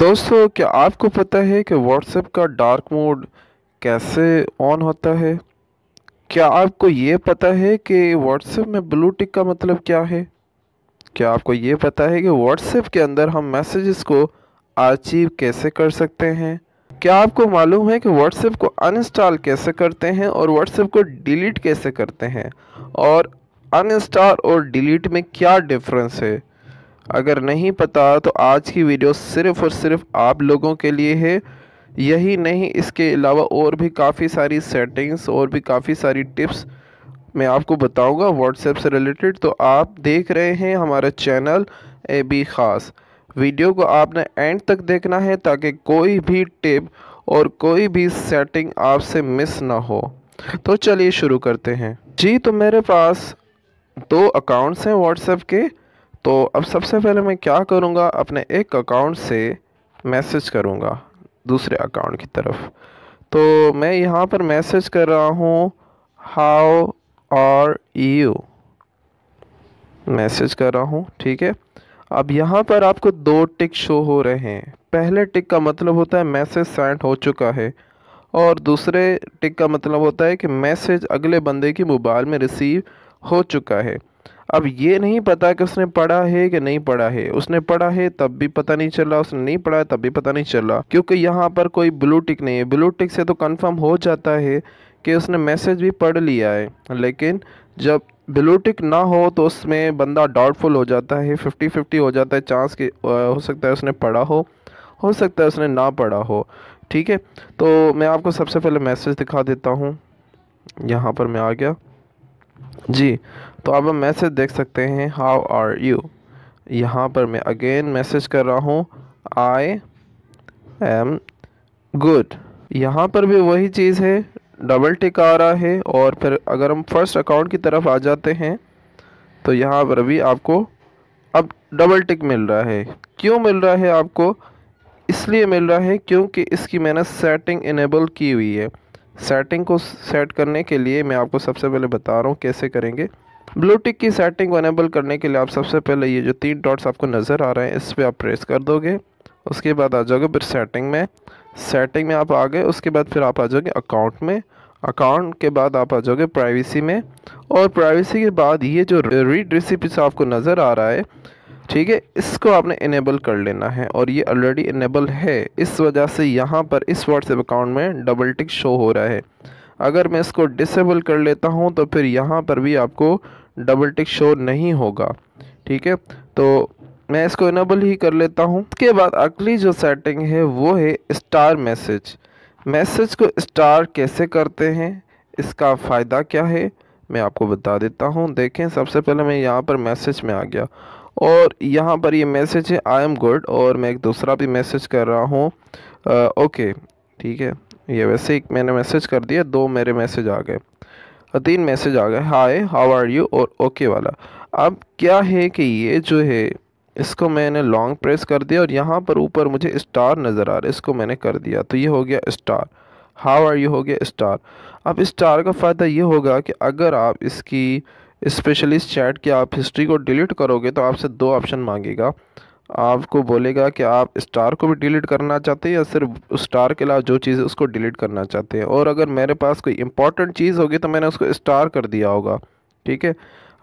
दोस्तों क्या आपको पता है कि व्हाट्सएप का डार्क मोड कैसे ऑन होता है क्या आपको ये पता है कि व्हाट्सएप में ब्लू टिक का मतलब क्या है क्या आपको ये पता है कि व्हाट्सएप के अंदर हम मैसेजेस को अचीव कैसे कर सकते हैं क्या आपको मालूम है कि व्हाट्सएप को अनइंस्टॉल कैसे करते हैं और व्हाट्सएप को डिलीट कैसे करते हैं और अनइंस्टॉल और डिलीट में क्या डिफरेंस है अगर नहीं पता तो आज की वीडियो सिर्फ़ और सिर्फ आप लोगों के लिए है यही नहीं इसके अलावा और भी काफ़ी सारी सेटिंग्स और भी काफ़ी सारी टिप्स मैं आपको बताऊंगा व्हाट्सएप से रिलेटेड तो आप देख रहे हैं हमारा चैनल ए बी ख़ास वीडियो को आपने एंड तक देखना है ताकि कोई भी टिप और कोई भी सेटिंग आपसे मिस ना हो तो चलिए शुरू करते हैं जी तो मेरे पास दो अकाउंट्स हैं व्हाट्सएप के तो अब सबसे पहले मैं क्या करूँगा अपने एक अकाउंट से मैसेज करूँगा दूसरे अकाउंट की तरफ तो मैं यहाँ पर मैसेज कर रहा हूँ हाउ आर यू मैसेज कर रहा हूँ ठीक है अब यहाँ पर आपको दो टिक शो हो रहे हैं पहले टिक का मतलब होता है मैसेज सेंड हो चुका है और दूसरे टिक का मतलब होता है कि मैसेज अगले बंदे की मोबाइल में रिसीव हो चुका है अब ये नहीं पता कि उसने पढ़ा है कि नहीं पढ़ा है उसने पढ़ा है तब भी पता नहीं चला उसने नहीं पढ़ा तब भी पता नहीं चला क्योंकि यहाँ पर कोई ब्लू टिक नहीं है ब्लू टिक से तो कंफर्म हो जाता है कि उसने मैसेज भी पढ़ लिया है लेकिन जब ब्लू टिक ना हो तो उसमें बंदा डाउटफुल हो जाता है फिफ्टी फिफ्टी हो जाता है चांस कि हो सकता है उसने पढ़ा हो हो सकता है उसने ना पढ़ा हो ठीक है तो मैं आपको सबसे पहले मैसेज दिखा देता हूँ यहाँ पर मैं आ गया जी तो आप मैसेज देख सकते हैं हाउ आर यू यहाँ पर मैं अगेन मैसेज कर रहा हूँ आई एम गुड यहाँ पर भी वही चीज़ है डबल टिक आ रहा है और फिर अगर हम फर्स्ट अकाउंट की तरफ आ जाते हैं तो यहाँ पर भी आपको अब डबल टिक मिल रहा है क्यों मिल रहा है आपको इसलिए मिल रहा है क्योंकि इसकी मैंने सेटिंग इनेबल की हुई है सेटिंग को सेट करने के लिए मैं आपको सबसे पहले बता रहा हूँ कैसे करेंगे ब्लू टिक की सेटिंग को अनेबल करने के लिए आप सबसे पहले ये जो तीन डॉट्स आपको नज़र आ रहे हैं इस पर आप प्रेस कर दोगे उसके बाद आ जाओगे फिर सेटिंग में सेटिंग में आप आ गए उसके बाद फिर आप आ जाओगे अकाउंट में अकाउंट के बाद आप आ जाओगे प्राइवेसी में और प्राइवेसी के बाद ये जो रीड रिसिप्ट आपको नज़र आ रहा है ठीक है इसको आपने इनेबल कर लेना है और ये ऑलरेडी इनेबल है इस वजह से यहाँ पर इस व्हाट्सएप अकाउंट में डबल टिक शो हो रहा है अगर मैं इसको डिसेबल कर लेता हूँ तो फिर यहाँ पर भी आपको डबल टिक शो नहीं होगा ठीक है तो मैं इसको इनेबल ही कर लेता हूँ उसके बाद अगली जो सेटिंग है वो है स्टार मैसेज मैसेज को स्टार कैसे करते हैं इसका फ़ायदा क्या है मैं आपको बता देता हूँ देखें सबसे पहले मैं यहाँ पर मैसेज में आ गया और यहाँ पर ये मैसेज है आई एम गुड और मैं एक दूसरा भी मैसेज कर रहा हूँ ओके ठीक है ये वैसे एक मैंने मैसेज कर दिया दो मेरे मैसेज आ गए तीन मैसेज आ गए हाय हाउ आर यू और ओके okay वाला अब क्या है कि ये जो है इसको मैंने लॉन्ग प्रेस कर दिया और यहाँ पर ऊपर मुझे स्टार नज़र आ रहा है इसको मैंने कर दिया तो ये हो गया स्टार हाउ आर यू हो गया स्टार अब स्टार का फ़ायदा ये होगा कि अगर आप इसकी स्पेशलिस्ट चैट की आप हिस्ट्री को डिलीट करोगे तो आपसे दो ऑप्शन मांगेगा आपको बोलेगा कि आप स्टार को भी डिलीट करना चाहते हैं या सिर्फ स्टार के अलावा जो चीज़ है उसको डिलीट करना चाहते हैं और अगर मेरे पास कोई इंपॉर्टेंट चीज़ होगी तो मैंने उसको स्टार कर दिया होगा ठीक है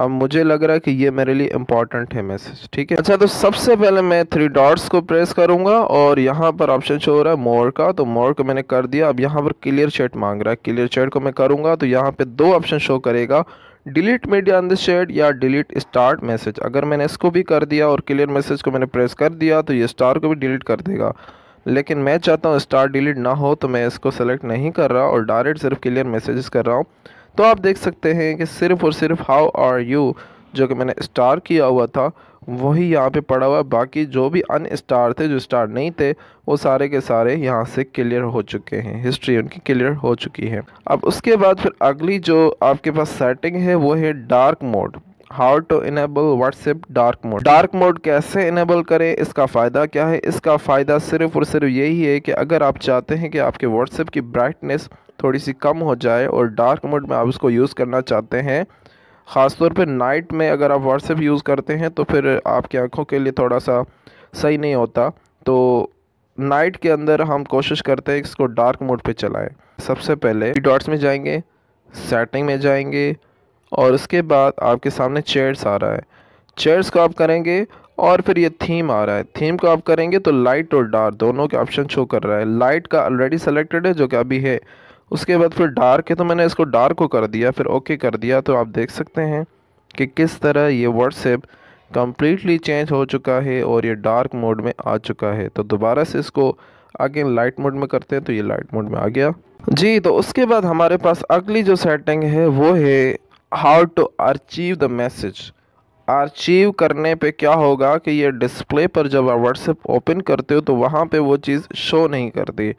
अब मुझे लग रहा है कि ये मेरे लिए इम्पॉर्टेंट है मैसेज ठीक है अच्छा तो सबसे पहले मैं थ्री डॉट्स को प्रेस करूंगा और यहाँ पर ऑप्शन शो हो रहा है मोर का तो मोर को मैंने कर दिया अब यहाँ पर क्लियर चैट मांग रहा है क्लियर चैट को मैं करूँगा तो यहाँ पर दो ऑप्शन शो करेगा डिलीट मीडिया शेड या डिलीट स्टार्ट मैसेज अगर मैंने इसको भी कर दिया और क्लियर मैसेज को मैंने प्रेस कर दिया तो ये स्टार को भी डिलीट कर देगा लेकिन मैं चाहता हूँ स्टार डिलीट ना हो तो मैं इसको सेलेक्ट नहीं कर रहा और डायरेक्ट सिर्फ क्लियर मैसेज कर रहा हूँ तो आप देख सकते हैं कि सिर्फ और सिर्फ हाउ आर यू जो कि मैंने स्टार किया हुआ था वही यहाँ पे पड़ा हुआ है बाकी जो भी अन स्टार थे जो स्टार नहीं थे वो सारे के सारे यहाँ से क्लियर हो चुके हैं हिस्ट्री उनकी क्लियर हो चुकी है अब उसके बाद फिर अगली जो आपके पास सेटिंग है वो है dark mode how to enable WhatsApp dark mode dark mode कैसे इनेबल करें इसका फ़ायदा क्या है इसका फ़ायदा सिर्फ और सिर्फ यही है कि अगर आप चाहते हैं कि आपके व्हाट्सएप की ब्राइटनेस थोड़ी सी कम हो जाए और डार्क मोड में आप उसको यूज़ करना चाहते हैं ख़ास तौर नाइट में अगर आप व्हाट्सएप यूज़ करते हैं तो फिर आपकी आँखों के लिए थोड़ा सा सही नहीं होता तो नाइट के अंदर हम कोशिश करते हैं इसको डार्क मोड पे चलाएं सबसे पहले डॉट्स में जाएंगे सेटिंग में जाएंगे और उसके बाद आपके सामने चेयर्स आ रहा है चेयर्स को आप करेंगे और फिर ये थीम आ रहा है थीम को आप करेंगे तो लाइट और डार्क दोनों के ऑप्शन शो कर रहा है लाइट का ऑलरेडी सेलेक्टेड है जो कि अभी है उसके बाद फिर डार्क है तो मैंने इसको डार्क को कर दिया फिर ओके कर दिया तो आप देख सकते हैं कि किस तरह ये व्हाट्सएप कम्प्लीटली चेंज हो चुका है और ये डार्क मोड में आ चुका है तो दोबारा से इसको आगे लाइट मोड में करते हैं तो ये लाइट मोड में आ गया जी तो उसके बाद हमारे पास अगली जो सेटिंग है वो है how to archive the message archive करने पे क्या होगा कि ये डिस्प्ले पर जब आप व्हाट्सएप ओपन करते हो तो वहाँ पे वो चीज़ शो नहीं करती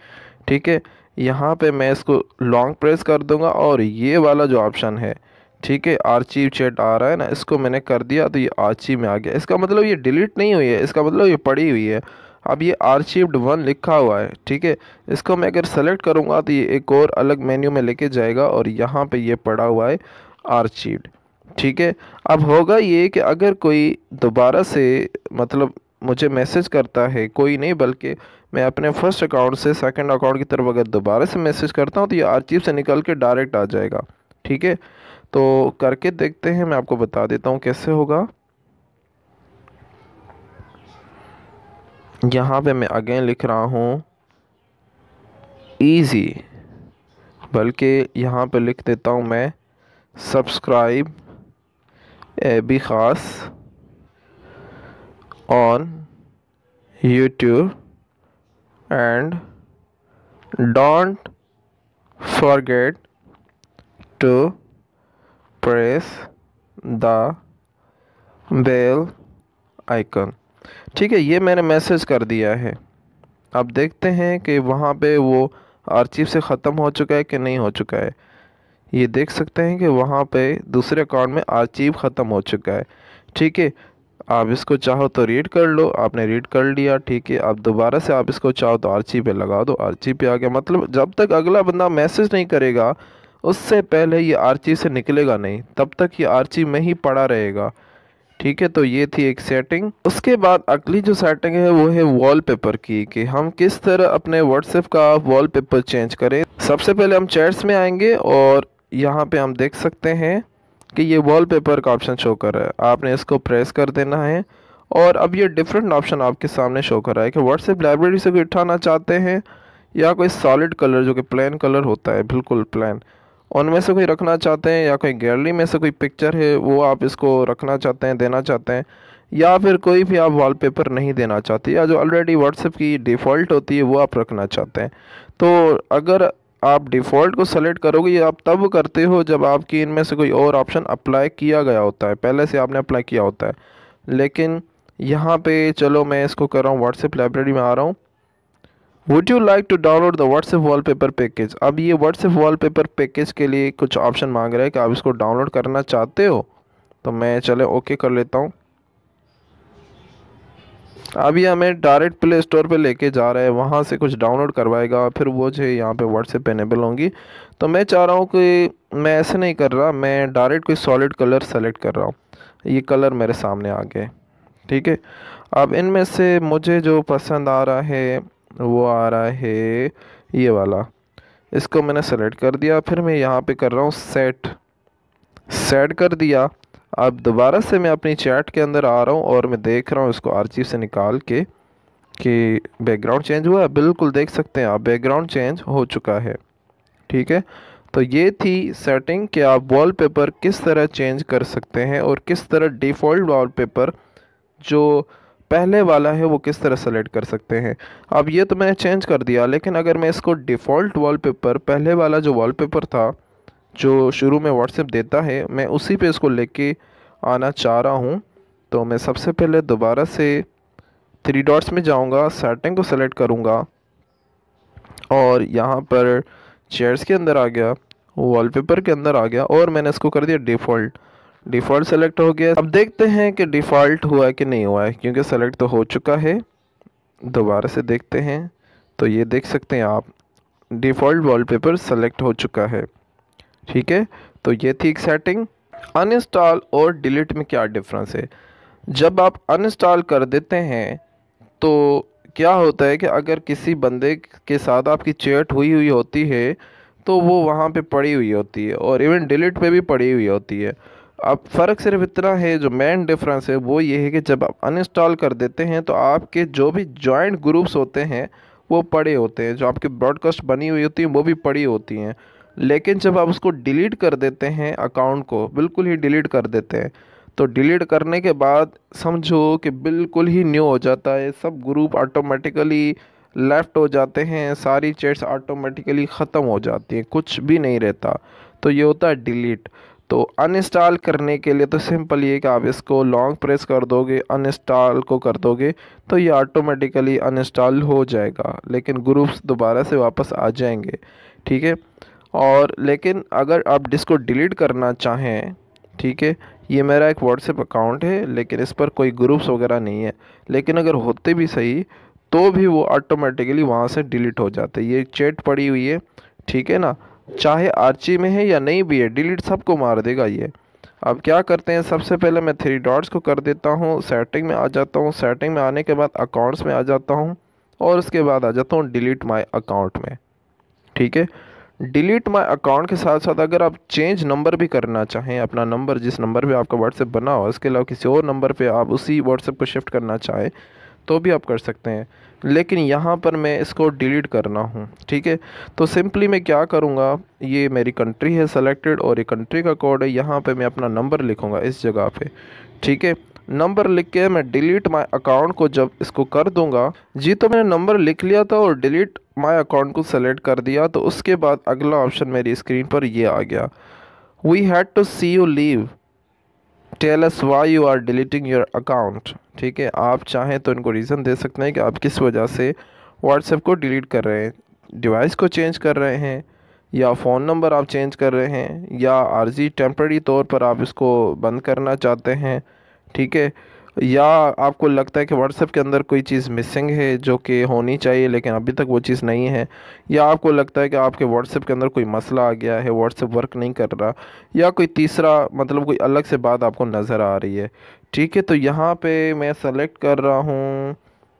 ठीक है यहाँ पे मैं इसको लॉन्ग प्रेस कर दूँगा और ये वाला जो ऑप्शन है ठीक है आर्चीव चैट आ रहा है ना इसको मैंने कर दिया तो ये आर्चीव में आ गया इसका मतलब ये डिलीट नहीं हुई है इसका मतलब ये पड़ी हुई है अब ये आर्चीव्ड वन लिखा हुआ है ठीक है इसको मैं अगर सेलेक्ट करूँगा तो ये एक और अलग मेन्यू में लेके जाएगा और यहाँ पर ये पड़ा हुआ है आर्चीव्ड ठीक है अब होगा ये कि अगर कोई दोबारा से मतलब मुझे मैसेज करता है कोई नहीं बल्कि मैं अपने फर्स्ट अकाउंट से सेकंड अकाउंट की तरफ अगर दोबारा से मैसेज करता हूँ तो ये आर्चीव से निकल के डायरेक्ट आ जाएगा ठीक है तो करके देखते हैं मैं आपको बता देता हूँ कैसे होगा यहाँ पे मैं अगेन लिख रहा हूँ ईज़ी बल्कि यहाँ पे लिख देता हूँ मैं सब्सक्राइब ए बी ख़ास on YouTube and don't forget to press the bell icon ठीक है ये मैंने मैसेज कर दिया है आप देखते हैं कि वहाँ पे वो आर्चिव से ख़त्म हो चुका है कि नहीं हो चुका है ये देख सकते हैं कि वहाँ पे दूसरे अकाउंट में आर्चिव ख़त्म हो चुका है ठीक है आप इसको चाहो तो रीड कर लो आपने रीड कर लिया ठीक है अब दोबारा से आप इसको चाहो तो आर्ची पे लगा दो आर्ची पे आ गया मतलब जब तक अगला बंदा मैसेज नहीं करेगा उससे पहले ये आर्ची से निकलेगा नहीं तब तक ये आर्ची में ही पड़ा रहेगा ठीक है तो ये थी एक सेटिंग उसके बाद अगली जो सेटिंग है वो है वॉलपेपर की कि हम किस तरह अपने व्हाट्सएप का वॉलपेपर चेंज करें सबसे पहले हम चैट्स में आएंगे और यहाँ पे हम देख सकते हैं कि ये वॉलपेपर का ऑप्शन शो कर रहा है आपने इसको प्रेस कर देना है और अब ये डिफरेंट ऑप्शन आपके सामने शो कर रहा है कि व्हाट्सएप लाइब्रेरी से कोई उठाना चाहते हैं या कोई सॉलिड कलर जो कि प्लान कलर होता है बिल्कुल प्लान उनमें से कोई रखना चाहते हैं या कोई गैलरी में से कोई पिक्चर है वो आप इसको रखना चाहते हैं देना चाहते हैं या फिर कोई भी आप वॉलपेपर नहीं देना चाहते या जो ऑलरेडी व्हाट्सएप की डिफ़ॉल्ट होती है वो आप रखना चाहते हैं तो अगर आप डिफ़ॉल्ट को सेलेक्ट करोगे ये आप तब करते हो जब आपकी इनमें से कोई और ऑप्शन अप्लाई किया गया होता है पहले से आपने अप्लाई किया होता है लेकिन यहाँ पे चलो मैं इसको कर रहा हूँ व्हाट्सएप लाइब्रेरी में आ रहा हूँ would you like to download the WhatsApp wallpaper package अब ये व्हाट्सएप वॉलपेपर पैकेज के लिए कुछ ऑप्शन मांग रहे हैं कि आप इसको डाउनलोड करना चाहते हो तो मैं चले ओके कर लेता हूँ अभी हमें डायरेक्ट प्ले स्टोर पर लेके जा रहा है वहाँ से कुछ डाउनलोड करवाएगा फिर वो जो यहाँ पर व्हाट्सएप एनेबल होंगी तो मैं चाह रहा हूँ कि मैं ऐसे नहीं कर रहा मैं डायरेक्ट कोई सॉलिड कलर सेलेक्ट कर रहा हूँ ये कलर मेरे सामने आ गए ठीक है अब इनमें से मुझे जो पसंद आ रहा है वो आ रहा है ये वाला इसको मैंने सेलेक्ट कर दिया फिर मैं यहाँ पे कर रहा हूँ सेट सेट कर दिया अब दोबारा से मैं अपनी चैट के अंदर आ रहा हूँ और मैं देख रहा हूँ इसको आर्चीव से निकाल के कि बैकग्राउंड चेंज हुआ बिल्कुल देख सकते हैं आप बैकग्राउंड चेंज हो चुका है ठीक है तो ये थी सेटिंग कि आप वॉलपेपर किस तरह चेंज कर सकते हैं और किस तरह डिफ़ॉल्ट वॉलपेपर जो पहले वाला है वो किस तरह सेलेक्ट कर सकते हैं अब ये तो मैंने चेंज कर दिया लेकिन अगर मैं इसको डिफ़ॉल्ट वॉलपेपर पहले वाला जो वॉलपेपर था जो शुरू में व्हाट्सएप देता है मैं उसी पे इसको लेके आना चाह रहा हूँ तो मैं सबसे पहले दोबारा से थ्री डॉट्स में जाऊँगा सेटिंग को सेलेक्ट करूँगा और यहाँ पर चेयर्स के अंदर आ गया वॉलपेपर के अंदर आ गया और मैंने इसको कर दिया डिफ़ॉल्ट डिफ़ॉल्ट सेलेक्ट हो गया अब देखते हैं कि डिफ़ॉल्ट हुआ है कि नहीं हुआ है क्योंकि सेलेक्ट तो हो चुका है दोबारा से देखते हैं तो ये देख सकते हैं आप डिफ़ॉल्ट वॉलपेपर सेलेक्ट हो चुका है ठीक है तो ये थी एक सेटिंग अनइंस्टॉल और डिलीट में क्या डिफरेंस है जब आप अनइंस्टॉल कर देते हैं तो क्या होता है कि अगर किसी बंदे के साथ आपकी चैट हुई हुई होती है तो वो वहाँ पे पड़ी हुई होती है और इवन डिलीट पे भी पड़ी हुई होती है अब फ़र्क सिर्फ इतना है जो मेन डिफरेंस है वो ये है कि जब आप अनइंस्टॉल कर देते हैं तो आपके जो भी जॉइंट ग्रुप्स होते हैं वो पड़े होते हैं जो आपके ब्रॉडकास्ट बनी हुई होती हैं वो भी पड़ी होती हैं लेकिन जब आप उसको डिलीट कर देते हैं अकाउंट को बिल्कुल ही डिलीट कर देते हैं तो डिलीट करने के बाद समझो कि बिल्कुल ही न्यू हो जाता है सब ग्रुप ऑटोमेटिकली लेफ़्ट हो जाते हैं सारी चैट्स ऑटोमेटिकली ख़त्म हो जाती हैं कुछ भी नहीं रहता तो ये होता है डिलीट तो अनइंस्टॉल करने के लिए तो सिंपल ये कि आप इसको लॉन्ग प्रेस कर दोगे अनइंस्टॉल को कर दोगे तो ये ऑटोमेटिकली अनइंस्टॉल हो जाएगा लेकिन ग्रुप्स दोबारा से वापस आ जाएंगे ठीक है और लेकिन अगर आप डिस्को डिलीट करना चाहें ठीक है ये मेरा एक व्हाट्सएप अकाउंट है लेकिन इस पर कोई ग्रुप्स वगैरह नहीं है लेकिन अगर होते भी सही तो भी वो ऑटोमेटिकली वहाँ से डिलीट हो जाते ये चैट पड़ी हुई है ठीक है ना चाहे आर्ची में है या नहीं भी है डिलीट सबको मार देगा ये अब क्या करते हैं सबसे पहले मैं थ्री डॉट्स को कर देता हूँ सेटिंग में आ जाता हूँ सेटिंग में आने के बाद अकाउंट्स में आ जाता हूँ और उसके बाद आ जाता हूँ डिलीट माई अकाउंट में ठीक है डिलीट माय अकाउंट के साथ साथ अगर आप चेंज नंबर भी करना चाहें अपना नंबर जिस नंबर पे आपका व्हाट्सएप बना हो इसके अलावा किसी और नंबर पे आप उसी व्हाट्सएप को शिफ्ट करना चाहें तो भी आप कर सकते हैं लेकिन यहाँ पर मैं इसको डिलीट करना हूँ ठीक है तो सिंपली मैं क्या करूँगा ये मेरी कंट्री है सेलेक्टेड और ये कंट्री का कोड है यहाँ पे मैं अपना नंबर लिखूँगा इस जगह पे ठीक है नंबर लिख के मैं डिलीट माई अकाउंट को जब इसको कर दूँगा जी तो मैंने नंबर लिख लिया था और डिलीट माई अकाउंट को सेलेक्ट कर दिया तो उसके बाद अगला ऑप्शन मेरी स्क्रीन पर ये आ गया we had to see you leave tell us why you are deleting your account ठीक है आप चाहें तो इनको रीज़न दे सकते हैं कि आप किस वजह से व्हाट्सएप को डिलीट कर रहे हैं डिवाइस को चेंज कर रहे हैं या फ़ोन नंबर आप चेंज कर रहे हैं या आर्जी टेम्प्रेरी तौर पर आप इसको बंद करना चाहते हैं ठीक है या आपको लगता है कि व्हाट्सएप के अंदर कोई चीज़ मिसिंग है जो कि होनी चाहिए लेकिन अभी तक वो चीज़ नहीं है या आपको लगता है कि आपके व्हाट्सएप के अंदर कोई मसला आ गया है व्हाट्सएप वर्क नहीं कर रहा या कोई तीसरा मतलब कोई अलग से बात आपको नज़र आ रही है ठीक है तो यहाँ पर मैं सेलेक्ट कर रहा हूँ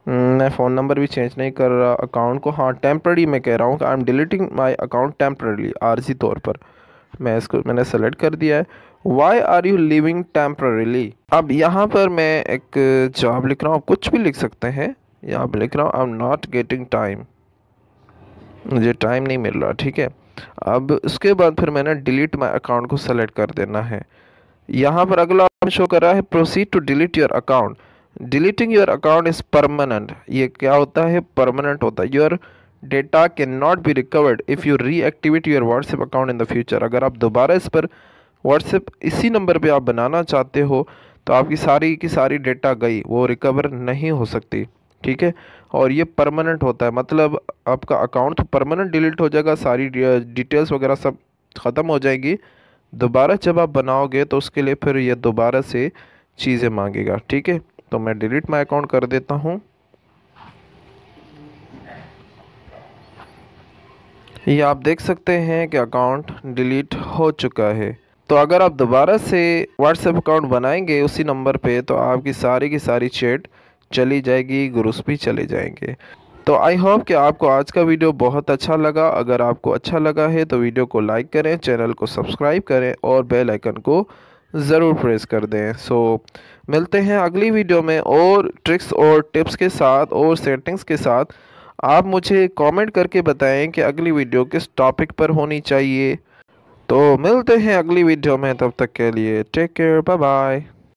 हम्म, मैं फ़ोन नंबर भी चेंज नहीं कर रहा अकाउंट को हाँ टेम्प्रेरी मैं कह रहा हूँ कि I am deleting my account temporary आर्जी तौर पर मैं इसको मैंने सेलेक्ट कर दिया है why are you leaving temporarily अब यहाँ पर मैं एक जवाब लिख रहा हूँ कुछ भी लिख सकते हैं यहाँ पर लिख रहा हूँ I am not getting time मुझे टाइम नहीं मिल रहा ठीक है अब उसके बाद फिर मैंने डिलीट माई अकाउंट को सेलेक्ट कर देना है यहाँ पर अगला ऑप्शन शो कर रहा है proceed to delete your account deleting your account is permanent ये क्या होता है परमानेंट होता है your data can not be recovered if you reactivate your WhatsApp account in the future अगर आप दोबारा इस पर व्हाट्सएप इसी नंबर पे आप बनाना चाहते हो तो आपकी सारी की सारी डेटा गई वो रिकवर नहीं हो सकती ठीक है और ये परमानेंट होता है मतलब आपका अकाउंट तो परमानेंट डिलीट हो जाएगा सारी डिटेल्स वगैरह सब ख़त्म हो जाएगी दोबारा जब आप बनाओगे तो उसके लिए फिर ये दोबारा से चीज़ें मांगेगा ठीक है तो मैं डिलीट माई अकाउंट कर देता हूँ ये आप देख सकते हैं कि अकाउंट डिलीट हो चुका है तो अगर आप दोबारा से व्हाट्सएप अकाउंट बनाएंगे उसी नंबर पे तो आपकी सारी की सारी चैट चली जाएगी ग्रुप्स भी चले जाएंगे तो आई होप कि आपको आज का वीडियो बहुत अच्छा लगा अगर आपको अच्छा लगा है तो वीडियो को लाइक करें चैनल को सब्सक्राइब करें और बेल आइकन को ज़रूर प्रेस कर दें सो so, मिलते हैं अगली वीडियो में और ट्रिक्स और टिप्स के साथ और सेटिंग्स के साथ आप मुझे कमेंट करके बताएं कि अगली वीडियो किस टॉपिक पर होनी चाहिए तो मिलते हैं अगली वीडियो में तब तक के लिए टेक केयर बाय बाय